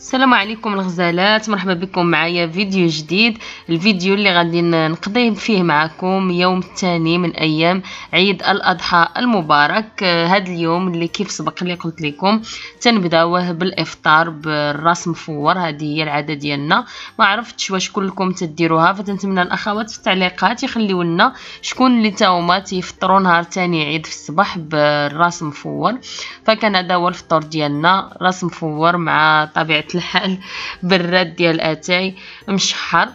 السلام عليكم الغزالات مرحبا بكم معايا فيديو جديد الفيديو اللي غادي نقضي فيه معكم يوم الثاني من ايام عيد الاضحى المبارك آه، هاد اليوم اللي كيف سبق لي قلت لكم تنبداوه بالافطار بالراس مفور هذه هي العاده ديالنا ما عرفتش واش كلكم تديروها فتنتمنى الاخوات في التعليقات يخليو لنا شكون اللي تاوما تيفطروا نهار ثاني عيد في الصباح بالراس مفور فكان هذا هو الفطور ديالنا راس مفور مع طبيعه الحال براد ديال اتاي مشحر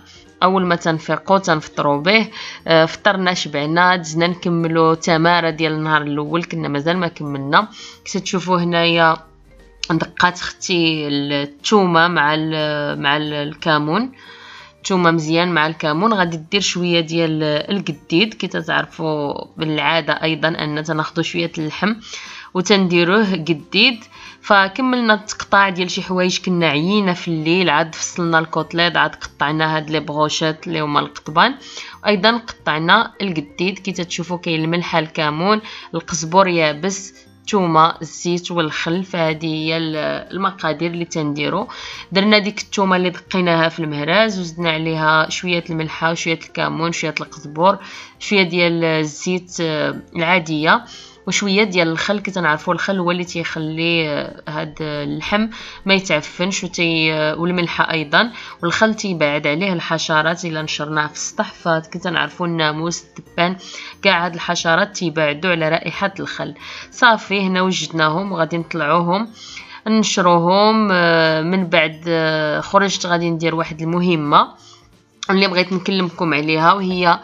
اول ما تنفيقو تنفطرو به آه، فطرنا شبعنا دزنا نكملو تماره ديال النهار الاول كنا مازال ما كملنا كتشوفوا هنايا دقات اختي الثومه مع مع الكمون الثومه مزيان مع الكمون غادي دير شويه ديال القديد كي تتعرفوا بالعاده ايضا ان تناخذوا شويه اللحم وتنديروه قديد فكملنا التقطاع ديال شي حوايج كنا عيينا في الليل عاد فصلنا الكوتليت عاد قطعنا هاد لي بغوشات اللي هما القطبان وايضا قطعنا القديد كي تتشوفوا كاين الملحه الكمون القزبر يابس الثومه الزيت والخل فهذه هي المقادير اللي تنديرو درنا ديك الثومه اللي دقيناها في المهراز وزدنا عليها شويه الملحه وشويه الكمون شويه القزبر شويه ديال الزيت آه، العاديه وشويه ديال الخل كي تنعرفوا الخل هو اللي تيخلي آه، هاد اللحم ما يتعفنش وتي آه، والملحه ايضا والخل تيبعد عليه الحشرات الا نشرناه في السطح فكي تنعرفوا الناموس الدبان كاع هاد الحشرات تيبعدوا على رائحه الخل صافي هنا وجدناهم غادي نطلعوهم نشروهم آه، من بعد خرجت غادي ندير واحد المهمه اللي بغيت نكلمكم عليها وهي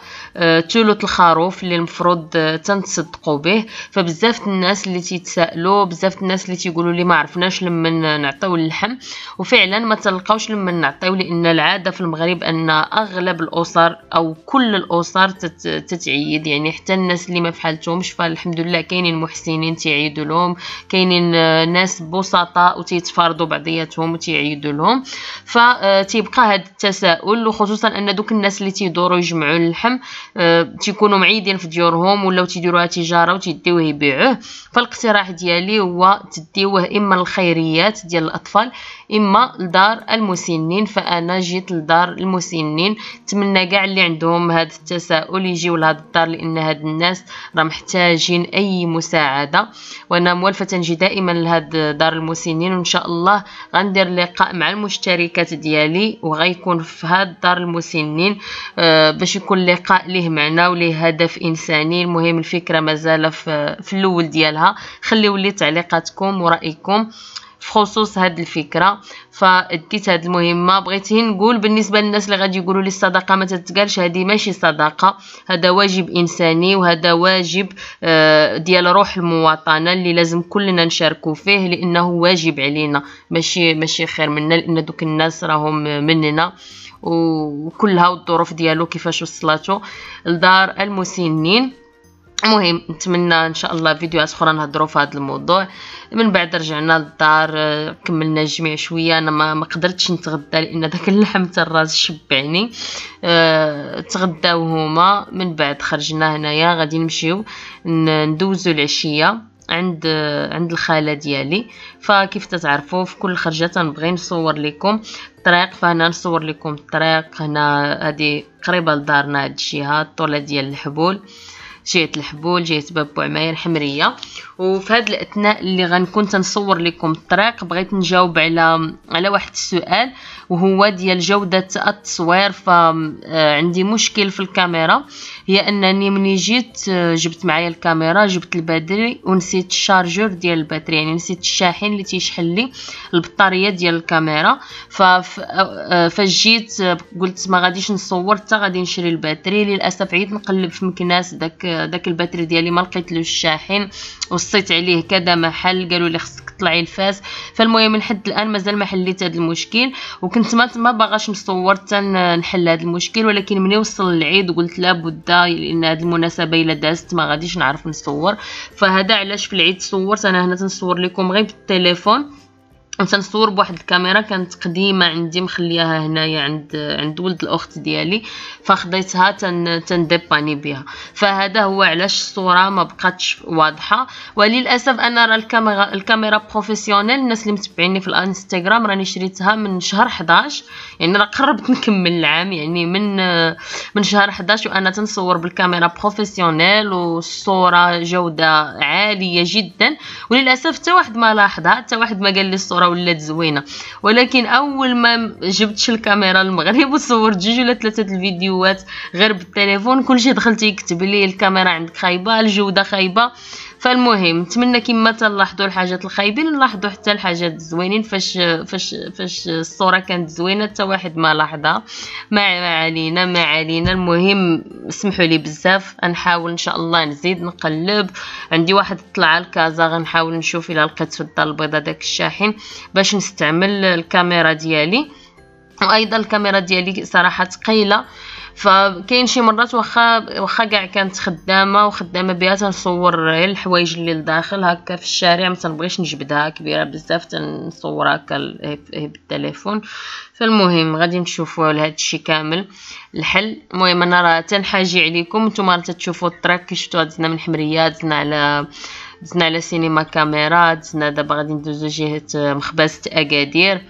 ثلث آه، الخروف اللي المفروض آه، تنتصدقوا به فبزاف الناس اللي تيتسائلوا بزاف الناس اللي تيقولوا لي ما عرفناش لما نعطيو اللحم وفعلا ما تلقاوش لما نعطيو لان العاده في المغرب ان اغلب الاسر او كل الاسر تتعيد يعني حتى الناس اللي ما فحالتهمش فالحمد لله كاينين محسنين تيعيدوا لهم كاينين آه، ناس بسطاء وتيتفرضوا بعضياتهم وتيعيدوا لهم فتيبقى هذا التساؤل وخصوصا ان دوك الناس اللي تيدوروا يجمعوا اللحم أه تيكونوا معيدين في ديورهم ولاو تيديروها تجاره وتيديوه يبيعوه فالاقتراح ديالي هو تديوه اما الخيريات ديال الاطفال اما لدار المسنين فانا جيت لدار المسنين نتمنى كاع اللي عندهم هذا التساؤل يجيو لهاد الدار لان هاد الناس راه محتاجين اي مساعده وانا موالفه تنجي دائما لهاد دار المسنين وان شاء الله غندير لقاء مع المشتركات ديالي وغيكون في هاد دار المسنين مسنين آه، باش يكون لقاء ليه معنى وليه هدف انساني المهم الفكره مازال في آه، الاول ديالها خليو لي تعليقاتكم ورايكم خصوص هاد الفكره فديت هاد المهمه بغيتي نقول بالنسبه للناس اللي غادي يقولوا لي الصدقه ما تتقالش هذه ماشي صدقه هذا واجب انساني وهذا واجب آه، ديال روح المواطنه اللي لازم كلنا نشاركوا فيه لانه واجب علينا ماشي ماشي خير منا لان دوك الناس راهم مننا وكلها والظروف ديالو كيفاش وصلاتو لدار المسنين المهم نتمنى ان شاء الله فيديوهات اخرى نهضروا في هذا الموضوع من بعد رجعنا للدار آه، كملنا الجميع شويه انا ما, ما قدرتش نتغدى لان داك اللحم تاع الراس شبعني أه تغداو هما من بعد خرجنا هنايا غادي نمشيو ندوزو العشيه عند آه، عند الخاله ديالي فكيف تتعرفوا في كل خرجه تنبغي نصور لكم الطريق فهنا نصور لكم الطريق هنا هذه قريبه لدارنا هاد الجهه الطوله ديال الحبول جهة الحبول جهة باب بوعمايه الحمريه وفي هذا الاثناء اللي غنكون تنصور لكم الطريق بغيت نجاوب على على واحد السؤال وهو ديال جوده التصوير فعندي آه، مشكل في الكاميرا هي انني ملي جيت آه، جبت معايا الكاميرا جبت الباتري ونسيت الشارجور ديال الباتري يعني نسيت الشاحن اللي تيشحن لي البطاريه ديال الكاميرا فاش آه، جيت قلت ما غاديش نصور حتى غادي نشري الباتري للاسف عيت نقلب في مكناس داك داك الباتري ديالي ما لقيتلوش الشاحن قصيت عليه كذا محل قالوا لي خصك طلعي لفاس فالمهم لحد الان مازال ما حليت هذا المشكل وكنت ما ما باغاش نصور حتى نحل هذا المشكل ولكن ملي وصل العيد قلت لابد لان هذه المناسبه الا دازت ما غاديش نعرف نصور فهذا علاش في العيد صورت انا هنا تنصور لكم غير بالتليفون تنصور بواحد الكاميرا كانت قديمه عندي مخلياها هنايا عند عند ولد الاخت ديالي فخديتها تن تنديباني بها فهذا هو علاش الصوره ما بقاتش واضحه وللاسف انا راه الكاميرا الكاميرا بروفيسيونيل الناس اللي متبعيني في الانستغرام راني شريتها من شهر 11 يعني راه قربت نكمل العام يعني من من شهر 11 وانا تنصور بالكاميرا بروفيسيونيل والصوره جوده عاليه جدا وللاسف حتى واحد ما لاحظها حتى واحد ما قال لي الصوره ولات زوينه ولكن اول ما جبتش الكاميرا المغرب وصورت جوج ولا ثلاثه الفيديوهات غير بالتليفون كلشي دخلت يكتب لي الكاميرا عندك خايبه الجوده خايبه فالمهم نتمنى كما تلاحظوا الحاجات الخايبين نلاحظوا حتى الحاجات الزوينين فاش فاش فاش الصوره كانت زوينه حتى واحد ما لاحظها ما علينا ما علينا المهم اسمحوا لي بزاف غنحاول ان شاء الله نزيد نقلب عندي واحد طلع لكازا غنحاول نشوف الا لقيت في الدار البيضاء داك الشاحن باش نستعمل الكاميرا ديالي وايضا الكاميرا ديالي صراحه ثقيله فكاين شي مرات واخا واخا كاع كانت خدامه وخدامه بها تنصور غير الحوايج اللي لداخل هكا في الشارع ما تنبغيش نجبدها كبيره بزاف تنصور هكا بالتليفون فالمهم غادي نشوفوا لهذا الشيء كامل الحل المهم انا راه تنحاجي عليكم نتوما راه تشوفوا التراك شفتوا دزنا من الحمريه دزنا على دزنا على سينما كاميرا دزنا دابا غادي ندوزو جهه مخبزه اكادير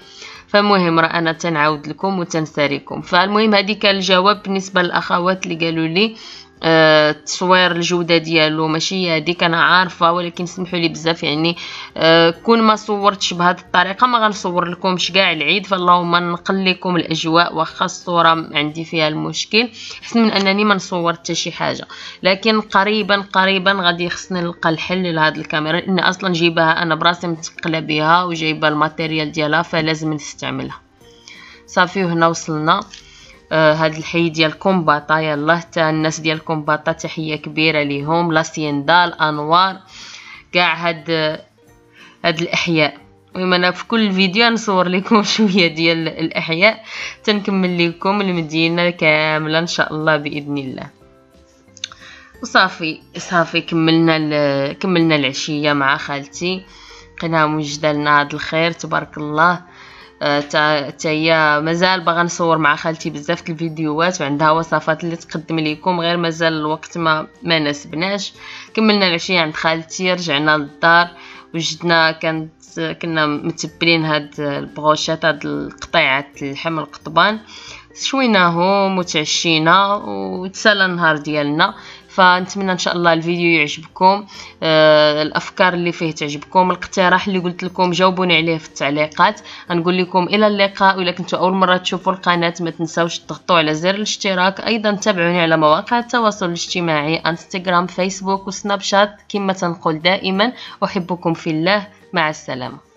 فمهم راه انا تنعاود لكم وتنساريكم فالمهم هذه كان الجواب بالنسبه للاخوات اللي قالوا لي التصوير آه، الجوده ديالو ماشي هذيك انا عارفه ولكن سمحوا لي بزاف يعني آه، كون ما صورتش بهذه الطريقه ما غنصور لكمش كاع العيد فاللهم نقل لكم الاجواء واخا الصوره عندي فيها المشكل حسن من انني ما نصور حتى شي حاجه لكن قريبا قريبا غادي خصني نلقى الحل لهاد الكاميرا لان اصلا جايباها انا براسي متقله بها وجايبه الماتيريال ديالها فلازم نستعملها صافي وهنا وصلنا آه، هاد الحي ديال كومباطا يلاه حتى الناس ديال كومباطا تحيه كبيره ليهم لاسيندا الانوار كاع هاد هاد الاحياء المهم انا في كل فيديو نصور لكم شويه ديال الاحياء تنكمل لكم المدينه كامله ان شاء الله باذن الله وصافي صافي كملنا ال... كملنا العشيه مع خالتي قناه مجدلنا هاد الخير تبارك الله آه، تا هي مازال باغا نصور مع خالتي بزاف الفيديوهات وعندها وصفات اللي تقدم لكم غير مازال الوقت ما ما ناسبناش كملنا العشيه عند خالتي رجعنا للدار وجدنا كانت كنا متبلين هاد البغوشات هاد القطيعات اللحم القطبان شويناهم وتعشينا وتسالى النهار ديالنا فنتمنى ان شاء الله الفيديو يعجبكم آه الافكار اللي فيه تعجبكم الاقتراح اللي قلت لكم جاوبوني عليه في التعليقات غنقول لكم الى اللقاء والا كنتوا اول مره تشوفوا القناه ما تنساوش تضغطوا على زر الاشتراك ايضا تابعوني على مواقع التواصل الاجتماعي انستغرام فيسبوك وسناب شات كما تنقول دائما احبكم في الله مع السلامه